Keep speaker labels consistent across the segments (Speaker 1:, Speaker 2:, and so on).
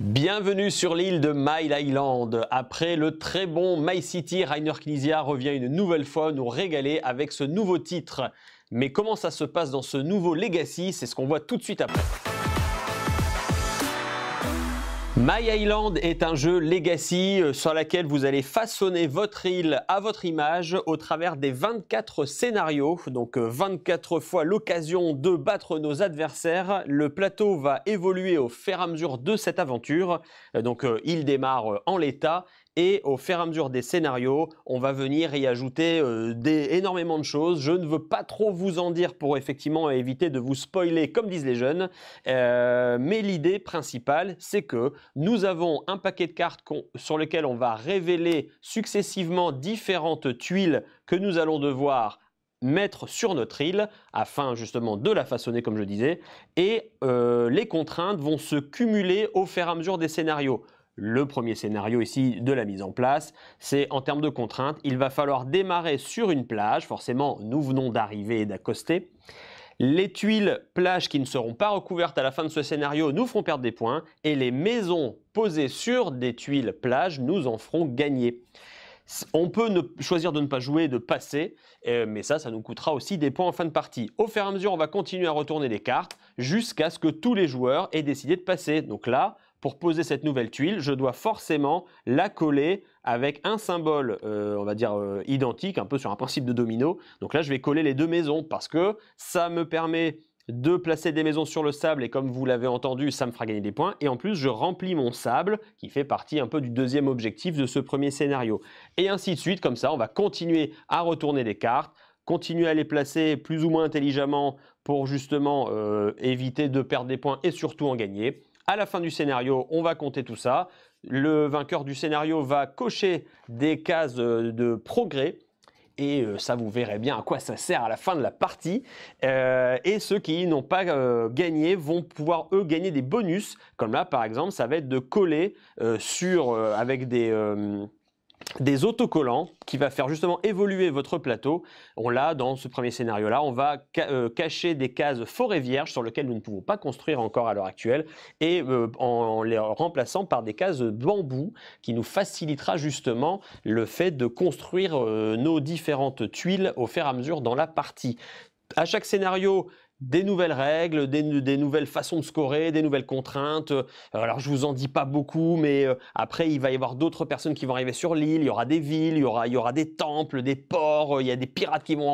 Speaker 1: Bienvenue sur l'île de Mile Island. Après le très bon My City, Rainer Knizia revient une nouvelle fois nous régaler avec ce nouveau titre. Mais comment ça se passe dans ce nouveau Legacy C'est ce qu'on voit tout de suite après. My Island est un jeu legacy euh, sur lequel vous allez façonner votre île à votre image au travers des 24 scénarios, donc 24 euh, fois l'occasion de battre nos adversaires. Le plateau va évoluer au fur et à mesure de cette aventure, euh, donc il démarre en l'état et au fur et à mesure des scénarios, on va venir y ajouter euh, énormément de choses. Je ne veux pas trop vous en dire pour effectivement éviter de vous spoiler comme disent les jeunes, euh, mais l'idée principale, c'est que nous avons un paquet de cartes sur lequel on va révéler successivement différentes tuiles que nous allons devoir mettre sur notre île afin justement de la façonner comme je disais et euh, les contraintes vont se cumuler au fur et à mesure des scénarios. Le premier scénario ici de la mise en place, c'est en termes de contraintes, il va falloir démarrer sur une plage, forcément nous venons d'arriver et d'accoster. Les tuiles plages qui ne seront pas recouvertes à la fin de ce scénario nous feront perdre des points et les maisons posées sur des tuiles plages nous en feront gagner. On peut choisir de ne pas jouer, de passer, euh, mais ça, ça nous coûtera aussi des points en fin de partie. Au fur et à mesure, on va continuer à retourner les cartes jusqu'à ce que tous les joueurs aient décidé de passer. Donc là, pour poser cette nouvelle tuile, je dois forcément la coller avec un symbole, euh, on va dire, euh, identique, un peu sur un principe de domino. Donc là, je vais coller les deux maisons parce que ça me permet de placer des maisons sur le sable et comme vous l'avez entendu, ça me fera gagner des points. Et en plus, je remplis mon sable qui fait partie un peu du deuxième objectif de ce premier scénario. Et ainsi de suite, comme ça, on va continuer à retourner des cartes, continuer à les placer plus ou moins intelligemment pour justement euh, éviter de perdre des points et surtout en gagner. À la fin du scénario, on va compter tout ça. Le vainqueur du scénario va cocher des cases euh, de progrès et euh, ça vous verrez bien à quoi ça sert à la fin de la partie. Euh, et ceux qui n'ont pas gagné vont pouvoir eux gagner des bonus, comme là par exemple, ça va être de coller sur avec des des autocollants qui va faire justement évoluer votre plateau. On l'a dans ce premier scénario-là, on va euh, cacher des cases forêt vierge sur lesquelles nous ne pouvons pas construire encore à l'heure actuelle et euh, en les remplaçant par des cases bambou qui nous facilitera justement le fait de construire euh, nos différentes tuiles au fur et à mesure dans la partie à chaque scénario, des nouvelles règles, des, nouvelles façons de scorer, des nouvelles contraintes. Euh, alors je vous en dis pas beaucoup, mais euh, après il va y avoir d'autres personnes qui vont arriver sur l'île. Il y aura des villes, il y aura, il y aura des temples, des ports. Euh, il y a des pirates qui vont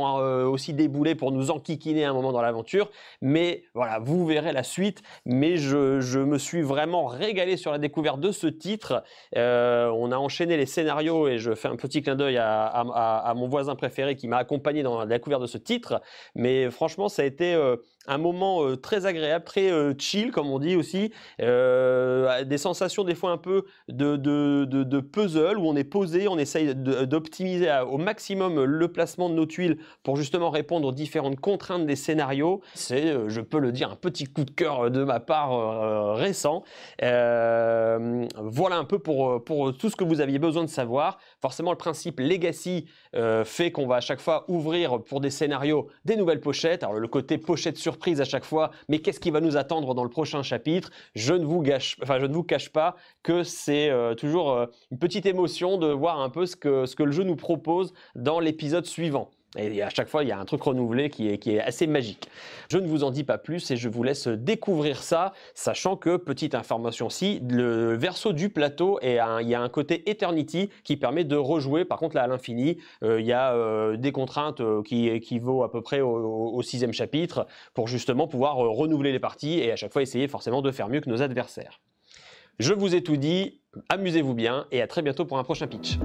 Speaker 1: aussi débouler pour nous enquiquiner à un moment dans l'aventure. Mais voilà, vous verrez la suite. Mais je, je, me suis vraiment régalé sur la découverte de ce titre. on a enchaîné les scénarios et je fais un petit clin d'œil à, mon voisin préféré qui m'a accompagné dans la découverte de ce titre. Mais franchement, ça a été euh, un moment euh, très agréable, très euh, chill, comme on dit aussi. des sensations des fois un peu de, de, puzzle où on est posé, on essaye d'optimiser au maximum le placement de nos tuiles pour justement répondre aux différentes contraintes des scénarios. C'est, je peux le dire, un petit coup de cœur de ma part récent voilà un peu pour, euh, euh, tout ce que vous aviez besoin de savoir. Forcément, le principe legacy euh, fait qu'on va à chaque fois ouvrir pour des scénarios des nouvelles pochettes. Alors le côté pochette surprise à chaque fois, mais qu'est-ce qui va nous attendre dans le prochain chapitre Je ne vous cache pas que c'est toujours une petite émotion de voir un peu ce que le jeu nous propose dans l'épisode suivant. Et à chaque fois, il y a un truc renouvelé qui est, assez magique. Je ne vous en dis pas plus et je vous laisse découvrir ça, sachant que, petite information aussi, le verso du plateau, il y a un côté Eternity qui permet de rejouer, par contre là à l'infini, euh, il y a euh, des contraintes euh, qui équivaut à peu près au, au, sixième chapitre, pour justement pouvoir renouveler les parties et à chaque fois essayer forcément de faire mieux que nos adversaires. Je vous ai tout dit, amusez-vous bien et à très bientôt pour un prochain pitch.